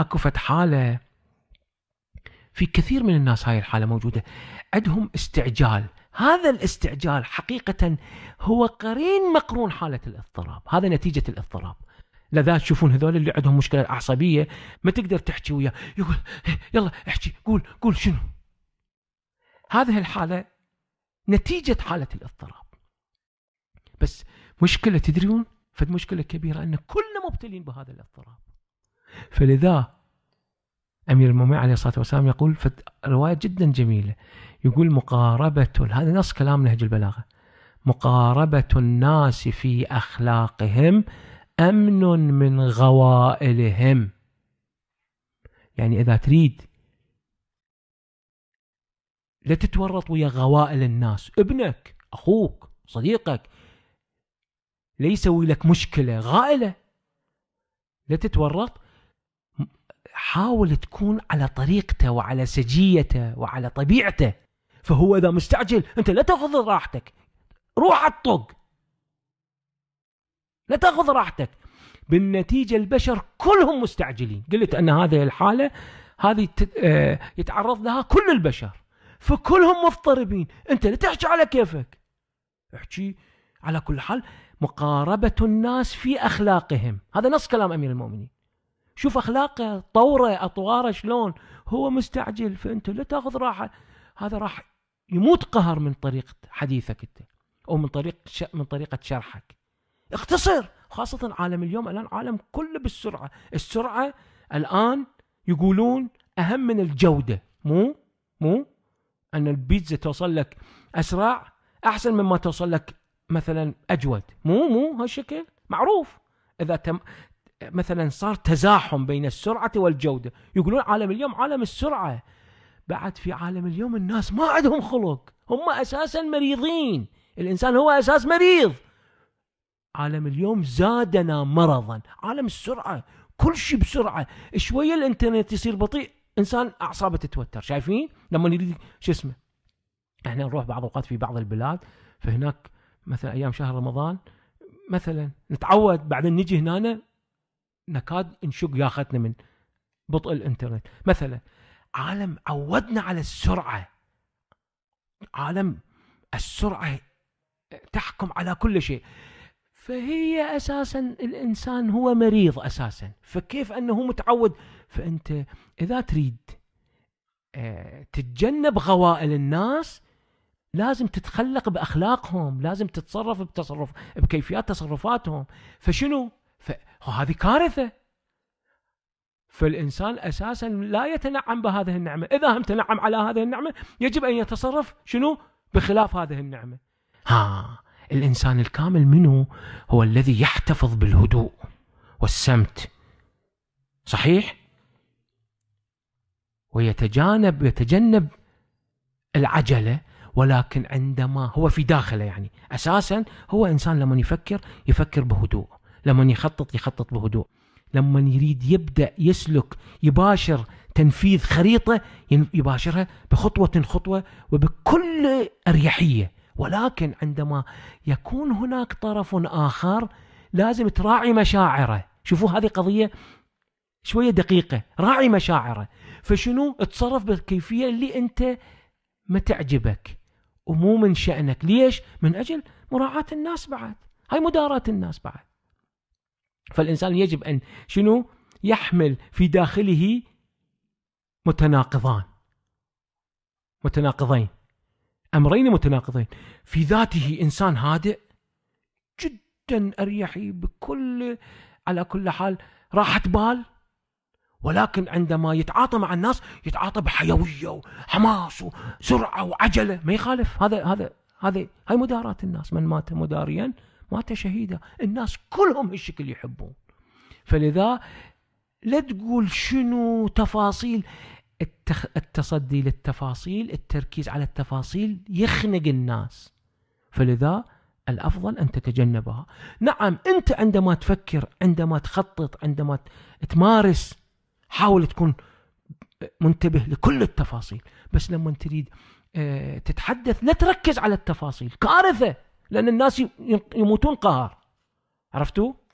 اكو فد حاله في كثير من الناس هاي الحاله موجوده عندهم استعجال هذا الاستعجال حقيقه هو قرين مقرون حاله الاضطراب هذا نتيجه الاضطراب لذا تشوفون هذول اللي عندهم مشكله عصبيه ما تقدر تحكي وياه يقول إيه، يلا احكي قول قول شنو هذه الحاله نتيجه حاله الاضطراب بس مشكله تدرون فد مشكله كبيره ان كلنا مبتلين بهذا الاضطراب فلذا أمير المؤمنين عليه الصلاة والسلام يقول رواية جدا جميلة يقول مقاربة هذا نص كلام نهج البلاغة مقاربة الناس في أخلاقهم أمن من غوائلهم يعني إذا تريد لا تتورط ويا غوائل الناس ابنك أخوك صديقك لا يسوي لك مشكلة غائلة لا تتورط حاول تكون على طريقته وعلى سجيته وعلى طبيعته فهو اذا مستعجل انت لا تاخذ راحتك روح الطق لا تاخذ راحتك بالنتيجه البشر كلهم مستعجلين قلت ان هذه الحاله هذه آه، يتعرض لها كل البشر فكلهم مضطربين انت لا تحكي على كيفك احكي على كل حال مقاربه الناس في اخلاقهم هذا نص كلام امير المؤمنين شوف اخلاقه طوره اطواره شلون هو مستعجل فانت لا تاخذ راحه هذا راح يموت قهر من طريقه حديثك انت او من طريق ش... من طريقه شرحك اختصر خاصه عالم اليوم الان عالم كله بالسرعه السرعه الان يقولون اهم من الجوده مو مو ان البيتزا توصل لك اسرع احسن مما توصل لك مثلا اجود مو مو هالشكل معروف اذا تم مثلا صار تزاحم بين السرعه والجوده يقولون عالم اليوم عالم السرعه بعد في عالم اليوم الناس ما عندهم خلق هم اساسا مريضين الانسان هو اساس مريض عالم اليوم زادنا مرضا عالم السرعه كل شيء بسرعه شويه الانترنت يصير بطيء انسان اعصابه تتوتر شايفين لما يريد شو اسمه احنا نروح بعض الاوقات في بعض البلاد فهناك مثلا ايام شهر رمضان مثلا نتعود بعدين نجي هنا نكاد نشق ياخذنا من بطء الانترنت مثلا عالم عودنا على السرعه عالم السرعه تحكم على كل شيء فهي اساسا الانسان هو مريض اساسا فكيف انه متعود فانت اذا تريد آه، تتجنب غوائل الناس لازم تتخلق باخلاقهم لازم تتصرف بتصرف بكيفيات تصرفاتهم فشنو فهذه كارثه فالانسان اساسا لا يتنعم بهذه النعمه، اذا هم تنعم على هذه النعمه يجب ان يتصرف شنو؟ بخلاف هذه النعمه. ها الانسان الكامل منه هو الذي يحتفظ بالهدوء والسمت. صحيح؟ ويتجانب يتجنب العجله ولكن عندما هو في داخله يعني اساسا هو انسان لما يفكر يفكر بهدوء لما يخطط يخطط بهدوء لما يريد يبدا يسلك يباشر تنفيذ خريطه يباشرها بخطوه خطوه وبكل اريحيه ولكن عندما يكون هناك طرف اخر لازم تراعي مشاعره شوفوا هذه قضيه شويه دقيقه راعي مشاعره فشنو تصرف بالكيفيه اللي انت ما تعجبك ومو من شانك ليش من اجل مراعاه الناس بعد هاي مداراه الناس بعد فالإنسان يجب أن شنو يحمل في داخله متناقضان متناقضين أمرين متناقضين في ذاته إنسان هادئ جدا أريحي بكل على كل حال راحة بال ولكن عندما يتعاطى مع الناس يتعاطى بحيويه وحماس وسرعه وعجله ما يخالف هذا هذا هذه هاي مداراة الناس من مات مداريا مات شهيدا الناس كلهم هالشكل يحبون فلذا لا تقول شنو تفاصيل التخ... التصدي للتفاصيل التركيز على التفاصيل يخنق الناس فلذا الافضل ان تتجنبها نعم انت عندما تفكر عندما تخطط عندما تمارس حاول تكون منتبه لكل التفاصيل بس لما تريد آه، تتحدث لا تركز على التفاصيل كارثه لأن الناس يموتون قهر عرفتوا